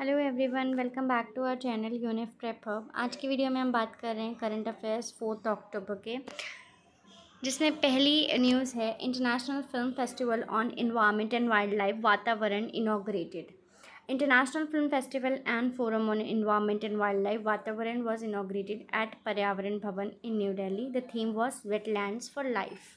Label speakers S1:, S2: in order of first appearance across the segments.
S1: Hello everyone welcome back to our channel Unif Prep Hub आज की video में हम बात कर रहे हैं करंट अफेयर्स फोर्थ अक्टूबर के जिसमें पहली न्यूज़ है international film festival on environment and wildlife Vatavaran inaugurated international film festival and forum on environment and wildlife Vatavaran was inaugurated at Paryavaran Bhavan in New Delhi the theme was wait for life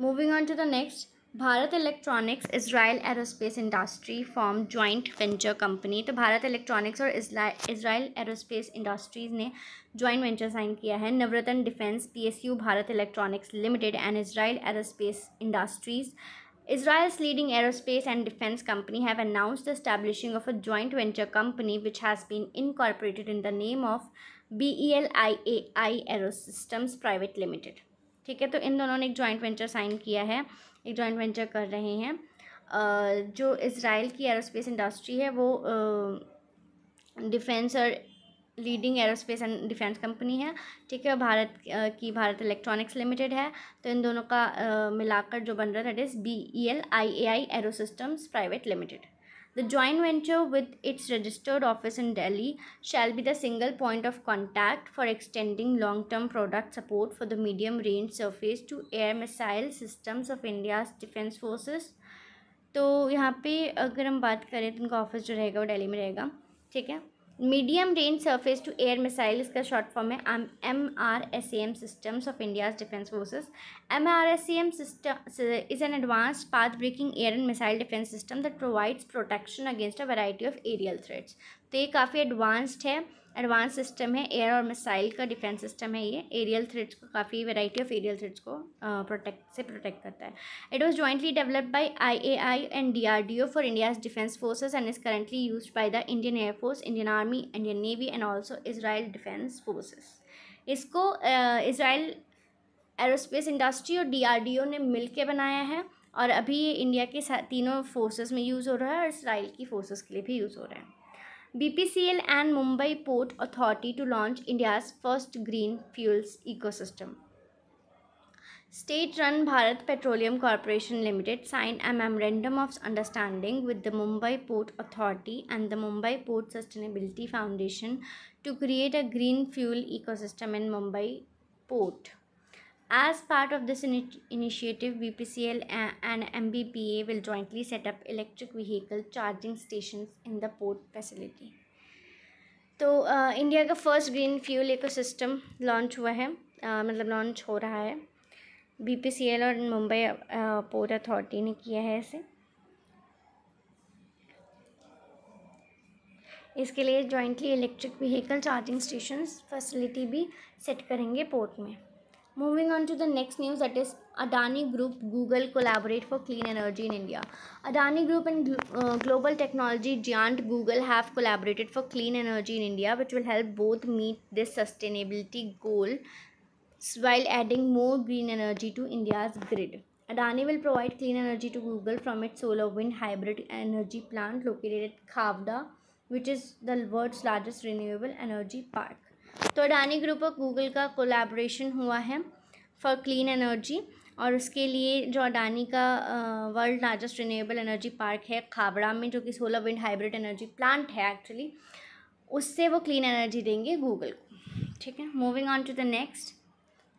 S1: moving on to the next Bharat Electronics Israel Aerospace Industry form joint venture company तो Bharat Electronics और Israel Aerospace Industries ने joint venture sign किया है Navratna defence PSU Bharat electronics Limited and Israel Aerospace Industries Israel's leading aerospace and defence company have announce the establishing of a joint venture company which has been incorporated in the name of B E L I A I Aerosystems Private Limited ठीक है तो इन दोनों ने एक joint venture sign किया है एक joint venture कर रहे हैं जो इसराइल की एरोस्पेस इंडस्ट्री है वो डिफेंस और leading aerospace and defence company है ठीक है भारत की भारत इलेक्ट्रॉनिक्स लिमिटेड है तो इन दोनों का मिलाकर जो बन रहा है that is B E L I A I Aerosystems Private Limited The joint venture with its registered office in Delhi shall be the single point of contact for extending long-term product support for the medium-range surface-to-air missile systems of India's defense forces. तो यहाँ पे अगर हम बात करें तो उनका office जो रहेगा वो दिल्ली में रहेगा ठीक है medium range surface to air missile इसका शॉर्ट फॉर्म है M R S M systems of India's defence forces M R S C M system is an advance path breaking air and missile defence system that provides protection against a variety of aerial threats तो ये काफ़ी advanced है advance system है air और missile का defence system है ये aerial threats को काफ़ी वैरायटी ऑफ एरियल थ्रेड्स को प्रोटेक्ट से प्रोटेक्ट करता है it was jointly developed by IAI and DRDO for India's defence forces and is currently used by the Indian Air Force Indian Army Indian Navy and also Israel defence forces इसको Israel Aerospace Industry और D ने मिल के बनाया है और अभी ये इंडिया के तीनों फोर्सेज में यूज़ हो रहा है और इसराइल की फोर्सेज के लिए भी यूज़ हो रहा है BPCL and Mumbai Port Authority to launch India's first green fuels ecosystem. State-run Bharat Petroleum Corporation Limited signed a memorandum of understanding with the Mumbai Port Authority and the Mumbai Port Sustainability Foundation to create a green fuel ecosystem in Mumbai Port. As part of this in initiative, BPCL and MBPA will jointly set up electric vehicle charging stations in the port facility. तो India का first green fuel system launch हुआ है मतलब launch हो रहा है P C L और Mumbai port authority ने किया है इसे इसके लिए jointly electric vehicle charging station facility भी सेट करेंगे पोर्ट में Moving on to the next news that is Adani Group Google collaborate for clean energy in India. Adani Group and uh, global technology giant Google have collaborated for clean energy in India which will help both meet this sustainability goal while adding more green energy to India's grid. Adani will provide clean energy to Google from its solar wind hybrid energy plant located at Khavda which is the world's largest renewable energy park. तो Adani group और Google का collaboration हुआ है for clean energy और उसके लिए जो अडानी का world largest renewable energy park है खाबड़ा में जो कि solar wind hybrid energy plant है एक्चुअली उससे वो क्लीन एनर्जी देंगे गूगल को ठीक है moving on to the next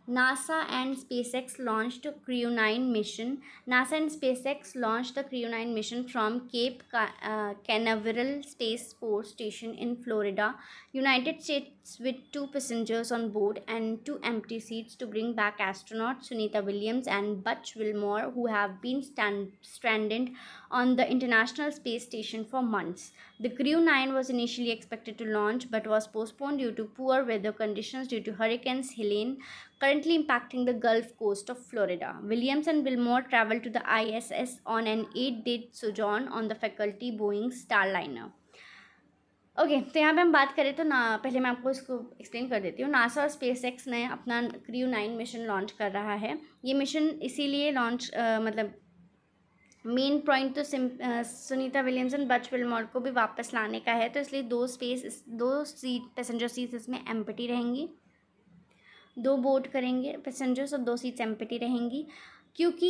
S1: NASA and SpaceX launched Crew-9 mission. NASA and SpaceX launched the Crew-9 mission from Cape uh, Canaveral Space Force Station in Florida, United States with two passengers on board and two empty seats to bring back astronauts Sunita Williams and Butch Wilmore who have been stand stranded on the International Space Station for months. The Crew-9 was initially expected to launch but was postponed due to poor weather conditions due to hurricanes Helene, currently impacting the Gulf Coast of Florida. Williams and Wilmore traveled to the ISS on an eight day sojourn on the faculty Boeing Starliner. Okay okay, तो यहाँ पे हम बात करें तो ना पहले मैं आपको इसको एक्सप्लेन कर देती हूँ नासा और स्पेस एक्स ने अपना क्रियो नाइन मिशन लॉन्च कर रहा है ये मिशन इसीलिए लॉन्च मतलब मेन पॉइंट तो सिम सुनीता विलियमसन बच विलमोर को भी वापस लाने का है तो इसलिए दो स्पेस दो सीट पैसेंजर सीट्स इसमें एम्पटी रहेंगी दो बोट करेंगे पैसेंजर्स और दो सीट्स एम्पटी रहेंगी क्योंकि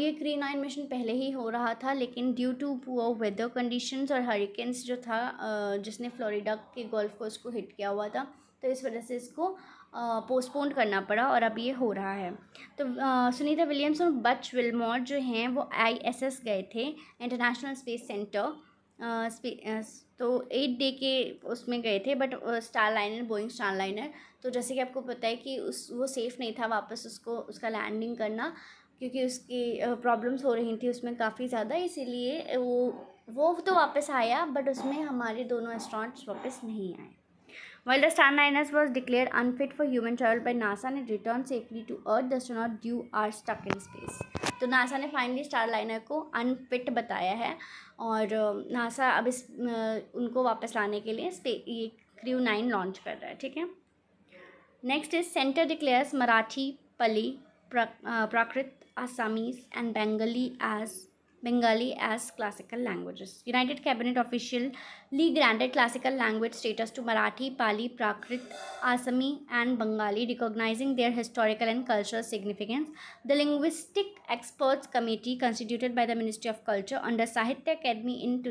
S1: ये क्री नाइन मिशन पहले ही हो रहा था लेकिन due to poor weather conditions और हरिकेन्स जो था जिसने फ्लोरिडा के गोल्फ कोस्ट को हिट किया हुआ था तो इस वजह से इसको पोस्टपोन करना पड़ा और अब ये हो रहा है तो सुनीता विलियम्स और बच विलमोर जो हैं वो आईएसएस गए थे इंटरनेशनल स्पेस सेंटर तो एट डे के उसमें गए थे but Starliner Boeing Starliner तो जैसे कि आपको पता है कि उस वो सेफ़ नहीं था वापस उसको उसका लैंडिंग करना क्योंकि उसकी प्रॉब्लम्स हो रही थी उसमें काफ़ी ज़्यादा इसीलिए वो वो तो वापस आया बट उसमें हमारे दोनों एस्ट्रॉन्ट्स वापस नहीं आए well the Starliners was declare unfit for human travel by NASA ने return safely to earth thus not due are stuck in space तो नासा ने फाइनली स्टार लाइनर को अनफिट बताया है और नासा अब इस उनको वापस लाने के लिए स्पे ये क्रू नाइन लॉन्च कर रहा है ठीक है next is centre declares Marathi Pali Prakrit Assamese and Bengali as Bengali as classical languages united cabinet official Lee granted classical language status to Marathi, Pali, Prakrit, Assami, and Bengali, recognizing their historical and cultural significance. The Linguistic Experts Committee, constituted by the Ministry of Culture under Sahitya Academy in,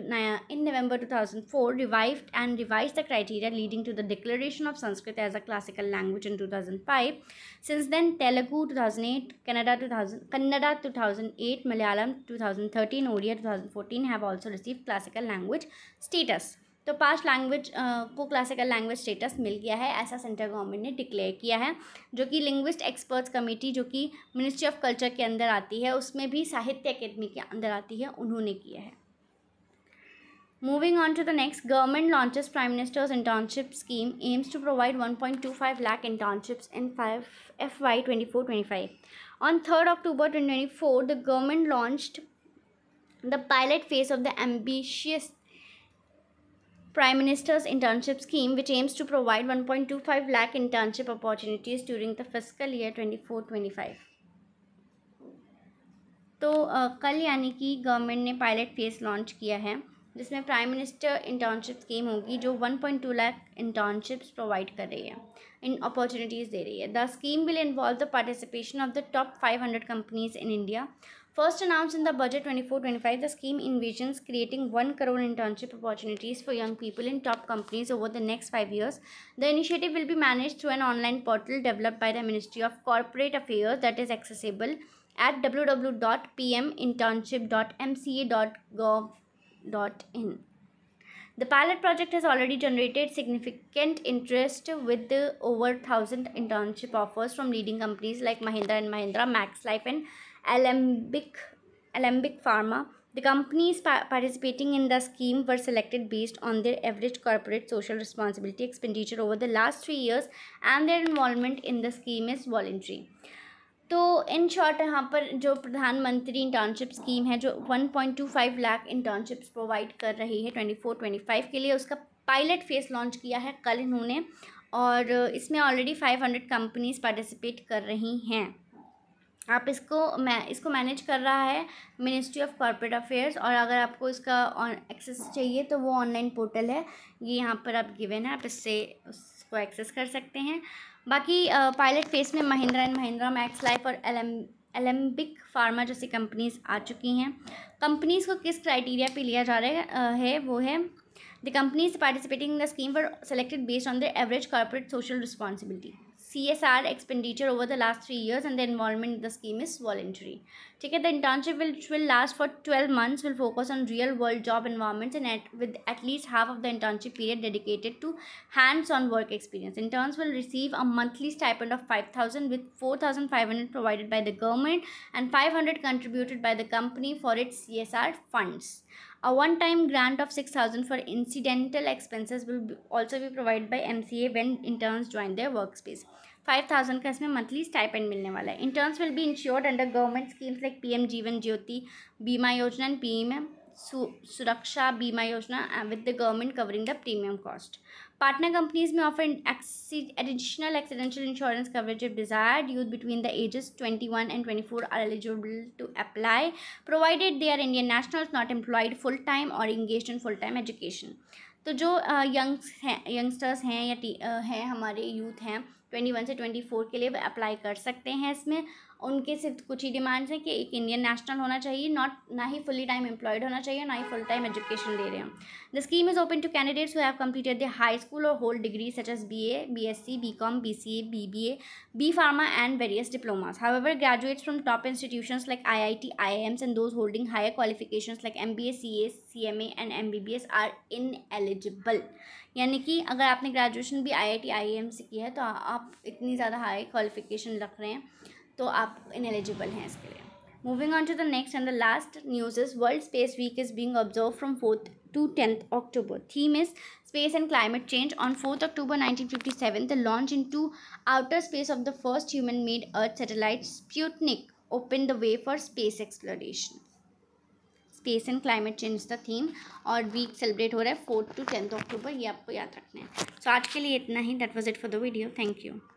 S1: in November 2004, revived and revised the criteria leading to the declaration of Sanskrit as a classical language in 2005. Since then, Telugu 2008, Kannada 2000, Kannada 2008, Malayalam 2013, Odia 2014 have also received classical language status. तो पाँच language को classical language status मिल गया है ऐसा central government ने declare किया है जो कि लिंग्विस्ट एक्सपर्ट्स कमेटी जो कि मिनिस्ट्री ऑफ कल्चर के अंदर आती है उसमें भी साहित्य अकेदमी के अंदर आती है उन्होंने किया है moving on to the next government launches Prime Minister's internship scheme aims to provide one point two five lakh internships in five F Y twenty four twenty five on third October twenty twenty four the government launch the pilot phase of the ambitious Prime Minister's internship scheme, which aims to provide 1.25 lakh internship opportunities during the fiscal year 24-25. तो कल यानी कि government ने pilot face launch किया है जिसमें prime minister internship scheme होगी जो 1.2 लाख इंटर्नशिप्स प्रोवाइड कर रही है इन अपॉर्चुनिटीज़ दे रही है the scheme will involve the participation of the top 500 companies in India First announced in the budget 24-25, the scheme envisions creating 1 crore internship opportunities for young people in top companies over the next 5 years. The initiative will be managed through an online portal developed by the Ministry of Corporate Affairs that is accessible at www.pminternship.mca.gov.in. The pilot project has already generated significant interest with over 1000 internship offers from leading companies like Mahindra and Mahindra, Max Life and Alembic, Alembic Pharma. The companies participating in the scheme were selected based on their average corporate social responsibility expenditure over the last three years and their involvement in the scheme is voluntary. तो in short यहाँ पर जो प्रधानमंत्री internship scheme है जो 1.25 lakh internships provide कर रही है 24-25 के लिए उसका पायलट फेस लॉन्च किया है कल इन्होंने और इसमें ऑलरेडी 500 कंपनीज पार्टिसिपेट कर रही हैं आप इसको मैं इसको मैनेज कर रहा है मिनिस्ट्री ऑफ कॉर्पोरेट अफेयर्स और अगर आपको इसका एक्सेस चाहिए तो वो ऑनलाइन पोर्टल है ये यहाँ पर आप गिवेन है आप इससे उसको एक्सेस कर सकते हैं बाकी पायलट फेस में Mahindra and Mahindra Max Life और एलम एलम्बिक फार्मा जैसी कंपनीज आ चुकी हैं कंपनीज़ को किस क्राइटेरिया पे लिया जा रहा है वो है the companies participating in the scheme for selected based on the average corporate social responsibility CSR expenditure over the last three years and the involvement in the scheme is voluntary. ठीक है the internship will will last for twelve months will focus on real world job environments with at least half of the internship period dedicated to hands-on work experience. interns will receive a monthly stipend of 5000 with 4500 provided by the government and 500 contributed by the company for its CSR funds a one time grant of 6000 for incidental expenses will also be provided by MCA when interns join their workspace five thousand का इसमें monthly stipend मिलने वाला है interns will be insured under government schemes like PM Jeevan Jyoti Bima Yojana and PM Suraksha Bima Yojana with the government covering the premium cost partner companies may offer additional accidental insurance coverage if desired youth between the ages twenty one and twenty four are eligible to apply provided they are Indian national not employed full time और engage in full time education तो जो Young's हैं youngsters हैं या हैं हमारे youth हैं twenty one से ट्वेंटी फोर के लिए अप्लाई कर सकते हैं इसमें उनके सिर्फ कुछ ही डिमांड्स हैं कि एक इंडियन नेशनल होना चाहिए नॉट ना ही फुली टाइम एम्प्लॉयड होना चाहिए ना ही फुल टाइम एजुकेशन दे रहे हैं the scheme is open to candidates who have completed the high school और hold degree such as B A B S C B com B C A B B A B pharma and various diplomas however graduates from top institution like I I T I AIIMS and those holding higher qualification like M B A C A C M A and M B B S are ineligible यानी कि अगर आपने graduation भी आई I T I am से की है तो आप इतनी ज़्यादा हाई क्वालिफिकेशन रख रहे हैं तो आप इनएलिजिबल हैं इसके लिए moving on to the next and the last news is world space week is being observe from fourth to tenth October theme is space and climate change on fourth October nineteen fifty seven the launch in to outer space of the first human made earth satellite Sputnik open the way for space exploration space and climate change the थीम और week celebrate हो रहा है fourth to tenth अक्टूबर ये आपको याद रखना है सो आज के लिए इतना ही that was it for the video thank you